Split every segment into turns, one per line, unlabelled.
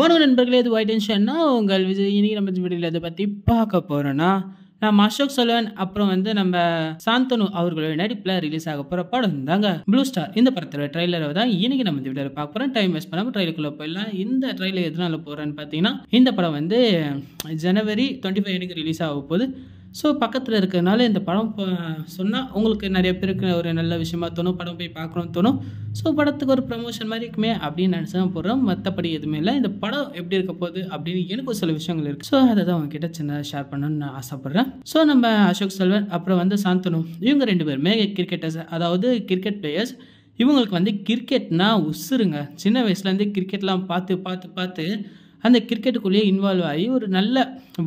வணக்கம் நண்பர்களே இது ஒயிட்டன்ஷன்னா உங்கள் விஜய் இனி நம்ம வீடியோவில் இதை பற்றி பார்க்க போகிறோன்னா நம்ம அசோக் சலவன் அப்புறம் வந்து நம்ம சாந்தனு அவர்களோட நடிப்பில் ரிலீஸ் ஆக போகிற படம் தாங்க ப்ளூ ஸ்டார் இந்த படத்தில் ட்ரெயிலரை தான் இன்னைக்கு நம்ம இந்த வீடியோவில் பார்க்க போகிறோம் டைம் வேஸ்ட் பண்ணாமல் ட்ரெயிலுக்குள்ளே போயிடலாம் இந்த ட்ரெயிலர் எதுனால போகிறேன்னு பார்த்தீங்கன்னா இந்த படம் வந்து ஜனவரி டுவெண்ட்டி ஃபைவ் எனக்கு ரிலீஸ் ஆக போகுது ஸோ பக்கத்தில் இருக்கிறதுனால இந்த படம் சொன்னால் உங்களுக்கு நிறைய பேருக்கு ஒரு நல்ல விஷயமா தோணும் படம் போய் பார்க்கணும்னு தோணும் ஸோ படத்துக்கு ஒரு ப்ரமோஷன் மாதிரி இருக்குமே அப்படின்னு நினச்சி தான் போடுறோம் மற்றபடி எதுவுமே இல்லை இந்த படம் எப்படி இருக்க போகுது அப்படின்னு எனக்கு சில விஷயங்கள் இருக்குது ஸோ அதை தான் உங்ககிட்ட சின்னதாக ஷேர் பண்ணணும்னு நான் ஆசைப்பட்றேன் ஸோ நம்ம அசோக் செல்வன் அப்புறம் வந்து சாந்தனு இவங்க ரெண்டு பேருமே கிரிக்கெட்டர்ஸ் அதாவது கிரிக்கெட் பிளேயர்ஸ் இவங்களுக்கு வந்து கிரிக்கெட்னா உசுருங்க சின்ன வயசுலேருந்து கிரிக்கெட்லாம் பார்த்து பார்த்து பார்த்து அந்த கிரிக்கெட்டுக்குள்ளேயே இன்வால்வ் ஆகி ஒரு நல்ல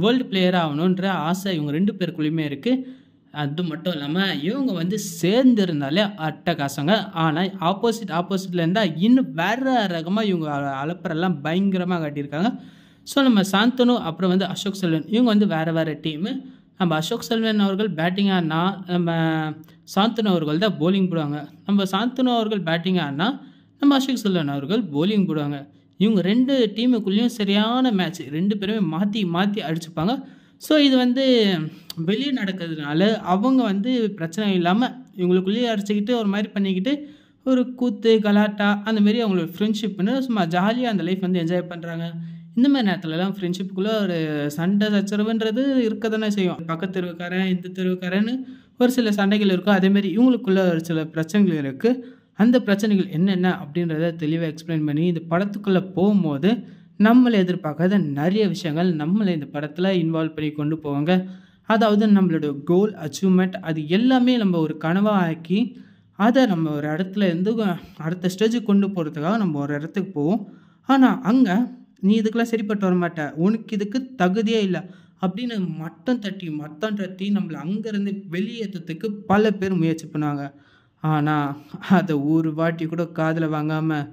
வேர்ல்டு பிளேயர் ஆகணுன்ற ஆசை இவங்க ரெண்டு பேருக்குள்ளேயுமே இருக்குது அது மட்டும் இல்லாமல் இவங்க வந்து சேர்ந்துருந்தாலே அட்டகாசங்க ஆனால் ஆப்போசிட் ஆப்போசிட்டில் இருந்தால் இன்னும் வேறு ரகமாக இவங்க அலப்புறெல்லாம் பயங்கரமாக காட்டியிருக்காங்க ஸோ நம்ம சாந்தனு அப்புறம் வந்து அசோக் செல்வன் இவங்க வந்து வேறு வேறு டீமு நம்ம அசோக் செல்வன் அவர்கள் பேட்டிங் ஆடினா நம்ம சாந்தனு அவர்கள் தான் போலிங் போடுவாங்க நம்ம சாந்தனு அவர்கள் பேட்டிங் ஆடினா நம்ம அசோக் செல்வன் அவர்கள் போலிங் போடுவாங்க இவங்க ரெண்டு டீமுக்குள்ளேயும் சரியான மேட்ச் ரெண்டு பேருமே மாற்றி மாற்றி அடிச்சுப்பாங்க ஸோ இது வந்து வெளியே நடக்கிறதுனால அவங்க வந்து பிரச்சனை இல்லாமல் இவங்களுக்குள்ளேயே அடிச்சுக்கிட்டு ஒரு மாதிரி பண்ணிக்கிட்டு ஒரு கூத்து கலாட்டா அந்தமாரி அவங்களோட ஃப்ரெண்ட்ஷிப்னு சும்மா ஜாலியாக அந்த லைஃப் வந்து என்ஜாய் பண்ணுறாங்க இந்த மாதிரி நேரத்துலலாம் ஃப்ரெண்ட்ஷிப்புக்குள்ளே ஒரு சண்டை சச்சரவுன்றது இருக்க தானே செய்யும் பக்கத்து தெருவுக்காரன் இந்த தெருவுக்காரன்னு ஒரு சில சண்டைகள் இருக்கும் அதேமாரி இவங்களுக்குள்ள ஒரு சில பிரச்சனைகள் இருக்குது அந்த பிரச்சனைகள் என்னென்ன அப்படின்றத தெளிவாக எக்ஸ்பிளைன் பண்ணி இந்த படத்துக்குள்ளே போகும்போது நம்மளை எதிர்பார்க்காத நிறைய விஷயங்கள் நம்மளை இந்த படத்தில் இன்வால்வ் பண்ணி கொண்டு போவாங்க அதாவது நம்மளோட கோல் அச்சீவ்மெண்ட் அது எல்லாமே நம்ம ஒரு கனவாக ஆக்கி அதை நம்ம ஒரு இடத்துல இருந்து அடுத்த ஸ்டேஜுக்கு கொண்டு போகிறதுக்காக நம்ம ஒரு இடத்துக்கு போவோம் ஆனால் அங்கே நீ இதுக்கெல்லாம் சரிப்பட்டு வர மாட்ட உனக்கு இதுக்கு தகுதியே இல்லை அப்படின்னு மட்டம் தட்டி மட்டம் தட்டி நம்மளை அங்கேருந்து வெளியேற்றத்துக்கு பல பேர் முயற்சி பண்ணுவாங்க ஆனால் அதை ஒரு வாட்டி கூட காதில் வாங்காமல்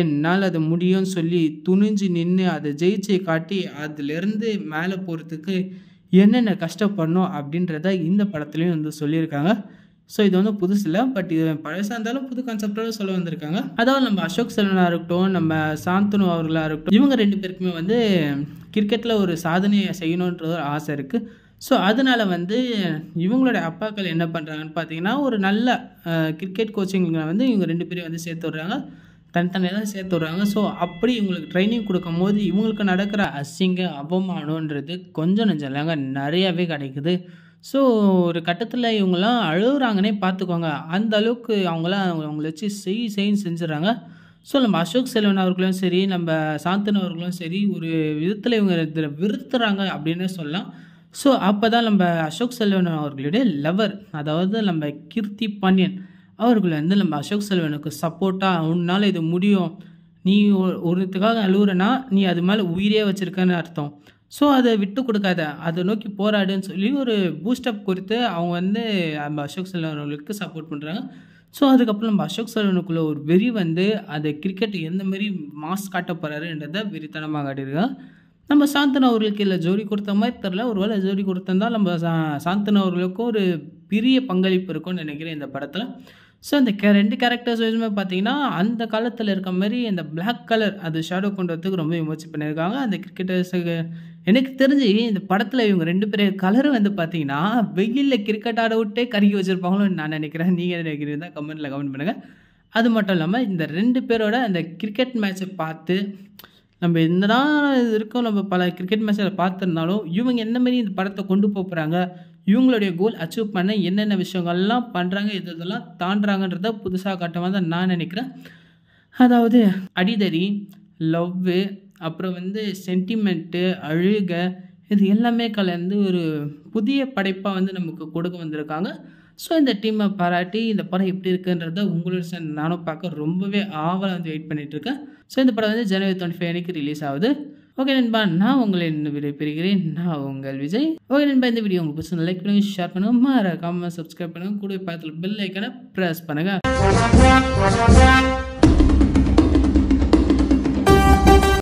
என்னால் அதை முடியும்னு சொல்லி துணிஞ்சு நின்று அதை ஜெயிச்சை காட்டி அதுலேருந்து மேலே போகிறதுக்கு என்னென்ன கஷ்டப்படணும் அப்படின்றத இந்த படத்துலேயும் வந்து சொல்லியிருக்காங்க ஸோ இது வந்து புதுசில் பட் இது பழசாக இருந்தாலும் புது கான்செப்டோட சொல்ல வந்திருக்காங்க அதாவது நம்ம அசோக் செல்வனாக இருக்கட்டும் நம்ம சாந்தனு அவர்களாக இருக்கட்டும் இவங்க ரெண்டு பேருக்குமே வந்து கிரிக்கெட்டில் ஒரு சாதனையை செய்யணுன்ற ஒரு ஆசை இருக்குது ஸோ அதனால் வந்து இவங்களுடைய அப்பாக்கள் என்ன பண்ணுறாங்கன்னு பார்த்தீங்கன்னா ஒரு நல்ல கிரிக்கெட் கோச்சிங்கில் வந்து இவங்க ரெண்டு பேரும் வந்து சேர்த்து விட்றாங்க தனித்தனியாக தான் சேர்த்து விட்றாங்க ஸோ அப்படி இவங்களுக்கு ட்ரைனிங் கொடுக்கும்போது இவங்களுக்கு நடக்கிற அசிங்க அவமானன்றது கொஞ்சம் நெஞ்சம் இல்லைங்க நிறையாவே கிடைக்குது ஸோ ஒரு கட்டத்தில் இவங்கெல்லாம் அழுகுறாங்கன்னே பார்த்துக்கோங்க அந்த அளவுக்கு அவங்களாம் அவங்கள வச்சு செய் செய்ன்னு செஞ்சிடறாங்க ஸோ நம்ம அசோக் செல்வன் அவர்களும் சரி நம்ம சாந்தன் அவர்களும் சரி ஒரு விதத்தில் இவங்க விருத்துறாங்க அப்படின்னு சொல்லலாம் ஸோ அப்போ தான் நம்ம அசோக் செல்வன் அவர்களுடைய லவர் அதாவது நம்ம கீர்த்தி பாண்டியன் அவர்கள் வந்து நம்ம அசோக் செல்வனுக்கு சப்போர்ட்டாக உன்னால் இது முடியும் நீ ஒருத்துக்காக அழுகுறனா நீ அது மேலே உயிரே வச்சுருக்கன்னு அர்த்தம் ஸோ அதை விட்டு கொடுக்காத அதை நோக்கி போராடுன்னு சொல்லி ஒரு பூஸ்டப் கொடுத்து அவங்க வந்து நம்ம அசோக் செல்வன் அவர்களுக்கு சப்போர்ட் பண்ணுறாங்க ஸோ அதுக்கப்புறம் நம்ம அசோக் செல்வனுக்குள்ளே ஒரு வெறி வந்து அந்த கிரிக்கெட் எந்த மாதிரி மாஸ் காட்ட போகிறாருன்றதை வெறித்தனமாக காட்டியிருக்காங்க நம்ம சாந்தன் அவர்களுக்கு இல்லை ஜோடி கொடுத்த மாதிரி தெரில வேலை ஜோடி கொடுத்தா நம்ம சா சாந்தன் அவர்களுக்கும் ஒரு பெரிய பங்களிப்பு இருக்கும்னு நினைக்கிறேன் இந்த படத்தில் ஸோ அந்த கே ரெண்டு கேரக்டர்ஸ் வயசுமே பார்த்தீங்கன்னா அந்த காலத்தில் இருக்க மாதிரி அந்த பிளாக் கலர் அது ஷேடோ கொண்டு ரொம்ப விமர்சி பண்ணியிருக்காங்க அந்த கிரிக்கெட்டர்ஸுக்கு எனக்கு தெரிஞ்சு இந்த படத்தில் இவங்க ரெண்டு பேர் கலர் வந்து பார்த்தீங்கன்னா வெயிலில் கிரிக்கெட் ஆட விட்டே கருகி வச்சுருப்பாங்களோன்னு நான் நினைக்கிறேன் நீங்கள் நினைக்கிறீங்க கமெண்ட்டில் கமெண்ட் பண்ணுங்கள் அது மட்டும் இல்லாமல் இந்த ரெண்டு பேரோட அந்த கிரிக்கெட் மேட்ச்சை பார்த்து நம்ம என்னடா இருக்கோம் நம்ம பல கிரிக்கெட் மேட்ச்சில் பார்த்துருந்தாலும் இவங்க என்ன மாதிரி இந்த படத்தை கொண்டு போகிறாங்க இவங்களுடைய கோல் அச்சீவ் பண்ண என்னென்ன விஷயங்கள்லாம் பண்ணுறாங்க இது இதெல்லாம் தாண்டாங்கன்றத புதுசாக கட்டமாக தான் நான் நினைக்கிறேன் அதாவது அடிதறி லவ்வு அப்புறம் வந்து சென்டிமெண்ட்டு அழுக இது எல்லாமே கலந்து ஒரு புதிய படைப்பாக வந்து நமக்கு கொடுக்க வந்திருக்காங்க ஸோ இந்த டீமை பாராட்டி இந்த படம் எப்படி இருக்குன்றத உங்களோட நானும் பார்க்க ரொம்பவே ஆவலாக வந்து வெயிட் பண்ணிகிட்ருக்கேன் ஸோ இந்த படம் வந்து ஜனவரி டுவெண்ட்டி ஃபைவ் அன்றைக்கி ரிலீஸ் ஆகுது ஓகே நண்பா நான் உங்களை இன்னும் வீடியோ பிரிக்கிறேன் நான் உங்கள் விஜய் ஓகே நண்பா இந்த வீடியோ உங்களுக்கு பிடிச்சது லைக் பண்ணுங்கள் ஷேர் பண்ணுங்கள் மறக்காமல் சப்ஸ்கிரைப் பண்ணுங்கள் கூட பார்த்து பெல் ஐக்கனை ப்ரெஸ் பண்ணுங்கள்